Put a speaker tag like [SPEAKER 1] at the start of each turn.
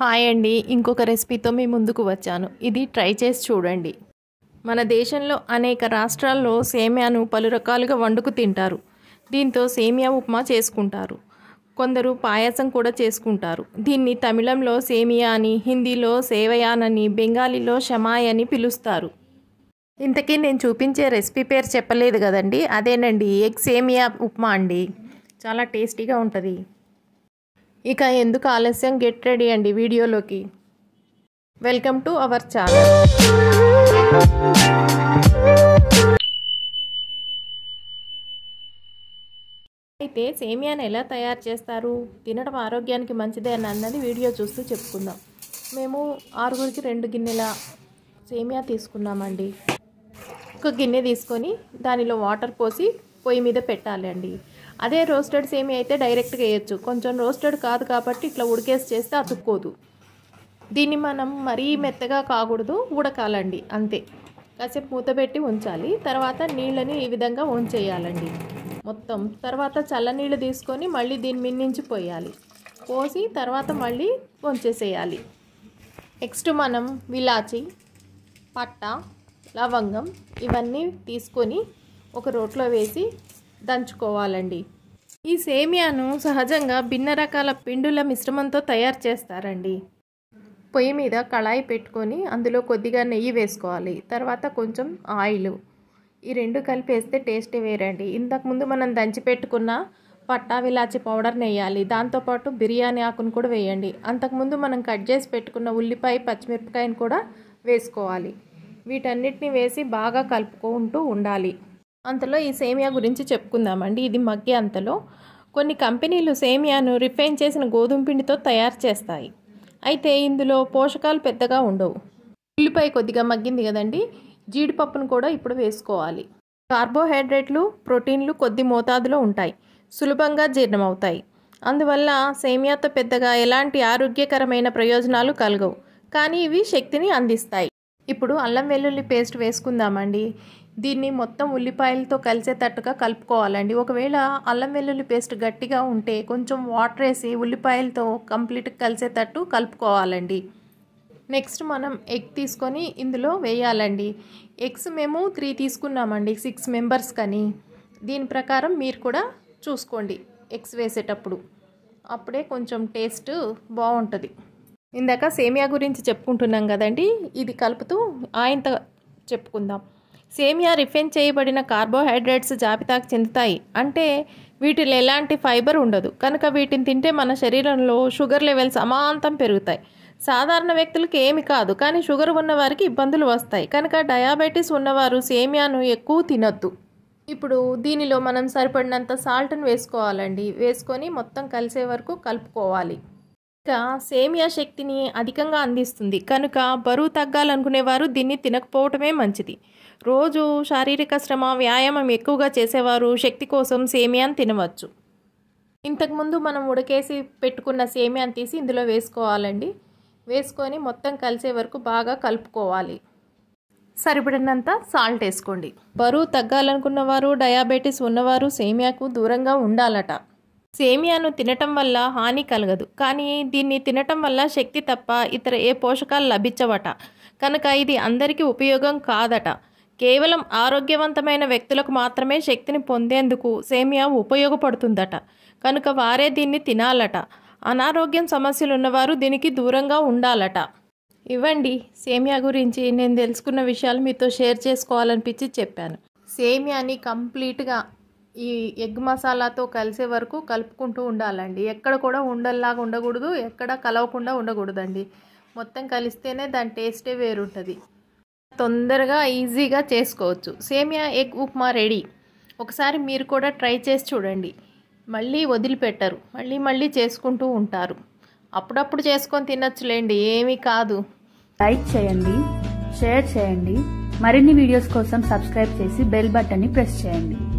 [SPEAKER 1] hi అండి ఇంకొక రెసిపీతో మీ ముందుకు వచ్చాను ఇది ట్రై చేసి చూడండి మన దేశంలో అనేక రాష్ట్రాల్లో సేమియాను పలు రకాలుగా వండుకు తింటారు దీంతో సేమియా ఉప్మా చేసుకుంటారు కొందరు పాయసం కూడా చేసుకుంటారు దీన్ని తమిళంలో సేమియా అని హిందీలో సేవయానని బెంగాలీలో షమాయ్ అని పిలుస్తారు ఇంతకీ నేను చూపించే రెసిపీ పేరు చెప్పలేదు కదండి అదేనండి ఎగ్ సేమియా ఉప్మా అండి చాలా టేస్టీగా ఉంటుంది ఇక ఎందుకు ఆలస్యం గెట్ రెడీ అండి వీడియోలోకి వెల్కమ్ టు అవర్ ఛానల్ అయితే సేమియాను ఎలా తయారు చేస్తారు తినడం ఆరోగ్యానికి మంచిదే అని అన్నది వీడియో చూస్తూ చెప్పుకుందాం మేము ఆరుగురికి రెండు గిన్నెల సేమియా తీసుకున్నామండి ఒక గిన్నె తీసుకొని దానిలో వాటర్ పోసి పొయ్యి మీద పెట్టాలండి అదే రోస్టెడ్ సేమి అయితే డైరెక్ట్గా వేయచ్చు కొంచెం రోస్టెడ్ కాదు కాబట్టి ఇట్లా ఉడికేసి చేస్తే అతుక్కోదు దీన్ని మనం మరీ మెత్తగా కాకూడదు ఉడకాలండి అంతే కాసేపు మూతబెట్టి ఉంచాలి తర్వాత నీళ్ళని ఈ విధంగా ఉంచేయాలండి మొత్తం తర్వాత చల్లనీళ్ళు తీసుకొని మళ్ళీ దీన్ని మిన్నించి పోయాలి పోసి తర్వాత మళ్ళీ వంచేసేయాలి నెక్స్ట్ మనం విలాచి పట్ట లవంగం ఇవన్నీ తీసుకొని ఒక రోట్లో వేసి దంచుకోవాలండి ఈ సేమియాను సహజంగా భిన్న రకాల పిండుల మిశ్రమంతో తయారు చేస్తారండి పొయ్యి మీద కళాయి పెట్టుకొని అందులో కొద్దిగా నెయ్యి వేసుకోవాలి తర్వాత కొంచెం ఆయిల్ ఈ రెండు కలిపి వేస్తే టేస్ట్ వేరండి ఇంతకుముందు మనం దంచి పెట్టుకున్న పట్టా విలాచి పౌడర్ నెయ్యాలి దాంతోపాటు బిర్యానీ ఆకును కూడా వేయండి అంతకుముందు మనం కట్ చేసి పెట్టుకున్న ఉల్లిపాయ పచ్చిమిరపకాయను కూడా వేసుకోవాలి వీటన్నిటిని వేసి బాగా కలుపుకుంటూ ఉండాలి అంతలో ఈ సేమియా గురించి చెప్పుకుందామండి ఇది మగ్గే అంతలో కొన్ని కంపెనీలు సేమియాను రిఫైన్ చేసిన గోధుమ పిండితో తయారు చేస్తాయి అయితే ఇందులో పోషకాలు పెద్దగా ఉండవు ఉల్లిపాయ కొద్దిగా మగ్గింది కదండి జీడిపప్పును కూడా ఇప్పుడు వేసుకోవాలి కార్బోహైడ్రేట్లు ప్రోటీన్లు కొద్ది మోతాదులో ఉంటాయి సులభంగా జీర్ణమవుతాయి అందువల్ల సేమియాతో పెద్దగా ఎలాంటి ఆరోగ్యకరమైన ప్రయోజనాలు కలగవు కానీ ఇవి శక్తిని అందిస్తాయి ఇప్పుడు అల్లం వెల్లుల్లి పేస్ట్ వేసుకుందామండి దీన్ని మొత్తం ఉల్లిపాయలతో కలిసేటట్టుగా కలుపుకోవాలండి ఒకవేళ అల్లం వెల్లుల్లి పేస్ట్ గట్టిగా ఉంటే కొంచెం వాటర్ వేసి ఉల్లిపాయలతో కంప్లీట్ కలిసేటట్టు కలుపుకోవాలండి నెక్స్ట్ మనం ఎగ్ తీసుకొని ఇందులో వేయాలండి ఎగ్స్ మేము త్రీ తీసుకున్నామండి సిక్స్ మెంబర్స్ కానీ దీని ప్రకారం మీరు కూడా చూసుకోండి ఎగ్స్ వేసేటప్పుడు అప్పుడే కొంచెం టేస్ట్ బాగుంటుంది ఇందాక సేమియా గురించి చెప్పుకుంటున్నాం కదండి ఇది కలుపుతూ ఆయంత చెప్పుకుందాం సేమియా రిఫైన్ చేయబడిన కార్బోహైడ్రేట్స్ జాబితాకు చెందుతాయి అంటే వీటిలో ఎలాంటి ఫైబర్ ఉండదు కనుక వీటిని తింటే మన శరీరంలో షుగర్ లెవెల్స్ అమాంతం పెరుగుతాయి సాధారణ వ్యక్తులకి ఏమి కాదు కానీ షుగర్ ఉన్నవారికి ఇబ్బందులు వస్తాయి కనుక డయాబెటీస్ ఉన్నవారు సేమియాను ఎక్కువ తినొద్దు ఇప్పుడు దీనిలో మనం సరిపడినంత సాల్ట్ని వేసుకోవాలండి వేసుకొని మొత్తం కలిసే వరకు కలుపుకోవాలి ఇక సేమియా శక్తిని అధికంగా అందిస్తుంది కనుక బరువు తగ్గాలనుకునేవారు దీన్ని తినకపోవటమే మంచిది రోజు శారీరక శ్రమ వ్యాయామం ఎక్కువగా చేసేవారు శక్తి కోసం సేమియాను తినవచ్చు ఇంతకుముందు మనం ఉడకేసి పెట్టుకున్న సేమియాను తీసి ఇందులో వేసుకోవాలండి వేసుకొని మొత్తం కలిసే వరకు బాగా కలుపుకోవాలి సరిపడినంత సాల్ట్ వేసుకోండి బరువు తగ్గాలనుకున్నవారు డయాబెటీస్ ఉన్నవారు సేమియాకు దూరంగా ఉండాలట సేమియాను తినటం వల్ల హాని కలగదు కానీ దీన్ని తినటం వల్ల శక్తి తప్ప ఇతర ఏ పోషకాలు లభించవట కనుక ఇది అందరికీ ఉపయోగం కాదట కేవలం ఆరోగ్యవంతమైన వ్యక్తులకు మాత్రమే శక్తిని పొందేందుకు సేమియా ఉపయోగపడుతుందట కనుక వారే దీన్ని తినాలట అనారోగ్యం సమస్యలు ఉన్నవారు దీనికి దూరంగా ఉండాలట ఇవ్వండి సేమియా గురించి నేను తెలుసుకున్న విషయాలు మీతో షేర్ చేసుకోవాలనిపించి చెప్పాను సేమియాని కంప్లీట్గా ఈ ఎగ్ మసాలాతో కలిసే వరకు కలుపుకుంటూ ఉండాలండి ఎక్కడ కూడా ఉండల్లాగా ఉండకూడదు ఎక్కడ కలవకుండా ఉండకూడదండి మొత్తం కలిస్తేనే దాని టేస్టే వేరుంటుంది తొందరగా ఈజీగా చేసుకోవచ్చు సేమియా ఎగ్ ఉప్మా రెడీ ఒకసారి మీరు కూడా ట్రై చేసి చూడండి మళ్ళీ వదిలిపెట్టరు మళ్ళీ మళ్ళీ చేసుకుంటూ ఉంటారు అప్పుడప్పుడు చేసుకొని తినచ్చులేండి ఏమీ కాదు లైక్ చేయండి షేర్ చేయండి మరిన్ని వీడియోస్ కోసం సబ్స్క్రైబ్ చేసి బెల్ బటన్ని ప్రెస్ చేయండి